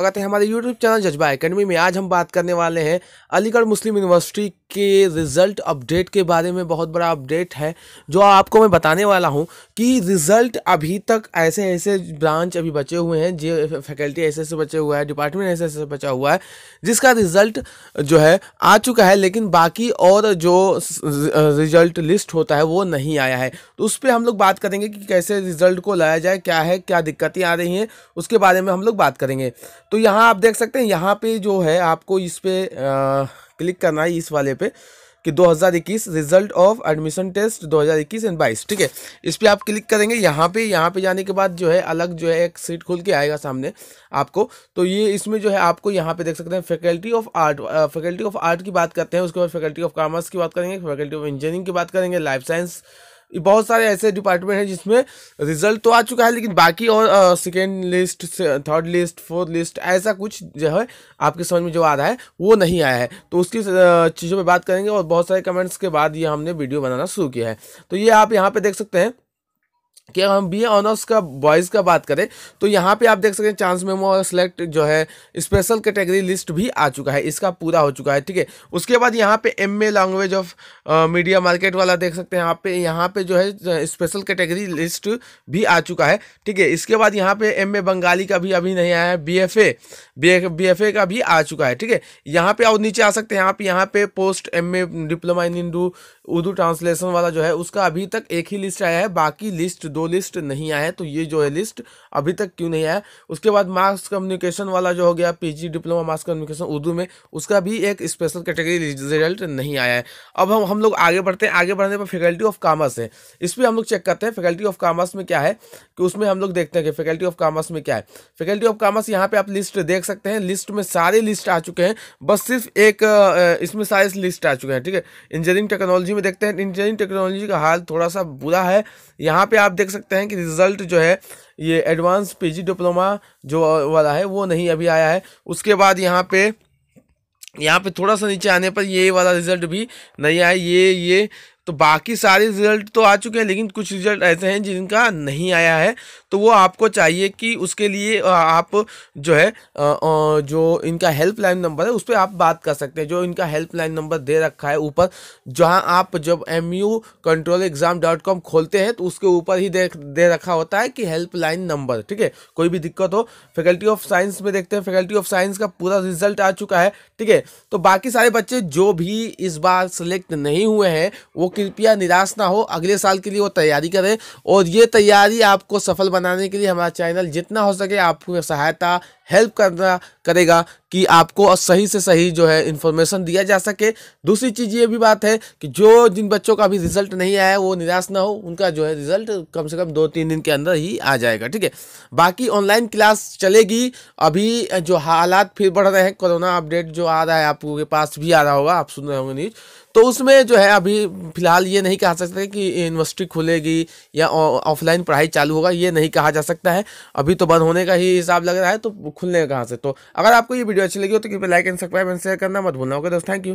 स्वागत है हमारे YouTube चैनल जज्बा एकेडमी में आज हम बात करने वाले हैं अलीगढ़ मुस्लिम यूनिवर्सिटी के रिज़ल्ट अपडेट के बारे में बहुत बड़ा अपडेट है जो आपको मैं बताने वाला हूं कि रिज़ल्ट अभी तक ऐसे ऐसे ब्रांच अभी बचे हुए हैं जो फैकल्टी ऐसे ऐसे बचे हुआ है डिपार्टमेंट ऐसे ऐसे बचा हुआ है जिसका रिज़ल्ट जो है आ चुका है लेकिन बाकी और जो रिज़ल्ट लिस्ट होता है वो नहीं आया है तो उस पर हम लोग बात करेंगे कि कैसे रिज़ल्ट को लाया जाए क्या है क्या दिक्कतें आ रही हैं उसके बारे में हम लोग बात करेंगे तो यहाँ आप देख सकते हैं यहाँ पे जो है आपको इस पर क्लिक करना है इस वाले पे कि 2021 result of admission test 2021 and 22 ठीक है इस पर आप क्लिक करेंगे यहाँ पे यहाँ पे जाने के बाद जो है अलग जो है एक सीट खुल के आएगा सामने आपको तो ये इसमें जो है आपको यहाँ पे देख सकते हैं faculty of art faculty of art की बात करते हैं उसके बाद फैकल्टी ऑफ कॉमर्स की बात करेंगे फैकल्टी ऑफ इंजीनियरिंग की बात करेंगे लाइफ साइंस बहुत सारे ऐसे डिपार्टमेंट हैं जिसमें रिजल्ट तो आ चुका है लेकिन बाकी और second list third list fourth list ऐसा कुछ जो है आपके समझ में जो आ रहा है वो नहीं आया है तो उसकी चीज़ों पर बात करेंगे और बहुत सारे कमेंट्स के बाद ये हमने वीडियो बनाना शुरू किया है तो ये आप यहाँ पर देख सकते हैं कि अगर हम बी ए ऑनर्स का बॉयज़ का बात करें तो यहाँ पे आप देख सकते हैं चांस मेमो और सेलेक्ट जो है स्पेशल कैटेगरी लिस्ट भी आ चुका है इसका पूरा हो चुका है ठीक है उसके बाद यहाँ पे M A language of media market वाला देख सकते हैं यहाँ पे यहाँ पे जो है स्पेशल कैटेगरी लिस्ट भी आ चुका है ठीक है इसके बाद यहाँ पे एम बंगाली का भी अभी नहीं आया है बी एफ ए का भी आ चुका है ठीक है यहाँ पे और नीचे आ सकते हैं आप यहाँ पे पोस्ट एम डिप्लोमा इन इंडू उर्दू ट्रांसलेशन वाला जो है उसका अभी तक एक ही लिस्ट आया है बाकी लिस्ट दो लिस्ट नहीं आया है तो ये जो है लिस्ट अभी तक क्यों नहीं आया उसके बाद मास कम्युनिकेशन वाला जो हो गया PG diploma mass communication Urdu में उसका भी एक स्पेशल कैटेगरी रिजल्ट नहीं आया है अब हम हम हम लोग आगे बढ़ते हैं आगे बढ़ने पर फैकल्टी ऑफ कॉमर्स है इस पर हम लोग चेक करते हैं फैकल्टी ऑफ कॉमर्स में क्या है कि उसमें हम लोग देखते हैं कि फैकल्टी ऑफ कॉमर्स में क्या है फैकल्टी ऑफ कॉमर्स यहाँ पे आप लिस्ट देख सकते हैं लिस्ट में सारे लिस्ट आ चुके हैं बस सिर्फ एक इसमें सारे लिस्ट आ चुके हैं ठीक है इंजीनियरिंग टेक्नोलॉजी में देखते हैं इंजीनियरिंग टेक्नोलॉजी का हाल थोड़ा सा बुरा है यहाँ पर आप देख सकते हैं कि रिजल्ट जो है ये एडवांस पी डिप्लोमा जो वाला है वो नहीं अभी आया है उसके बाद यहाँ पे यहाँ पे थोड़ा सा नीचे आने पर ये वाला रिजल्ट भी नहीं आया ये ये तो बाकी सारे रिजल्ट तो आ चुके हैं लेकिन कुछ रिजल्ट ऐसे हैं जिनका नहीं आया है तो वो आपको चाहिए कि उसके लिए आप जो है जो इनका हेल्पलाइन नंबर है उस पर आप बात कर सकते हैं जो इनका हेल्पलाइन नंबर दे रखा है ऊपर जहां आप जब M U control exam dot com खोलते हैं तो उसके ऊपर ही दे दे रखा होता है कि हेल्पलाइन नंबर ठीक है कोई भी दिक्कत हो फैकल्टी ऑफ साइंस में देखते हैं फैकल्टी ऑफ साइंस का पूरा रिजल्ट आ चुका है ठीक है तो बाकी सारे बच्चे जो भी इस बार सेलेक्ट नहीं हुए हैं वो कृपया निराश ना हो अगले साल के लिए वो तैयारी करें और ये तैयारी आपको सफल बनाने के लिए हमारा चैनल जितना हो सके आपको सहायता हेल्प करना करेगा कि आपको सही से सही जो है इन्फॉर्मेशन दिया जा सके दूसरी चीज़ ये भी बात है कि जो जिन बच्चों का अभी रिजल्ट नहीं आया वो निराश ना हो उनका जो है रिजल्ट कम से कम दो तीन दिन के अंदर ही आ जाएगा ठीक है बाकी ऑनलाइन क्लास चलेगी अभी जो हालात फिर बढ़ रहे हैं कोरोना अपडेट जो आ रहा है आपके पास भी आ रहा होगा आप सुन रहे होंगे न्यूज़ तो उसमें जो है अभी फिलहाल ये नहीं कहा सकते कि यूनिवर्सिटी खुलेगी या ऑफलाइन पढ़ाई चालू होगा ये नहीं कहा जा सकता है अभी तो बंद होने का ही हिसाब लग रहा है तो खुलने कहाँ से तो अगर आपको ये वीडियो अच्छी लगी हो तो कृपया like and subscribe and share करना मत भूलना ओके दोस्त थैंक यू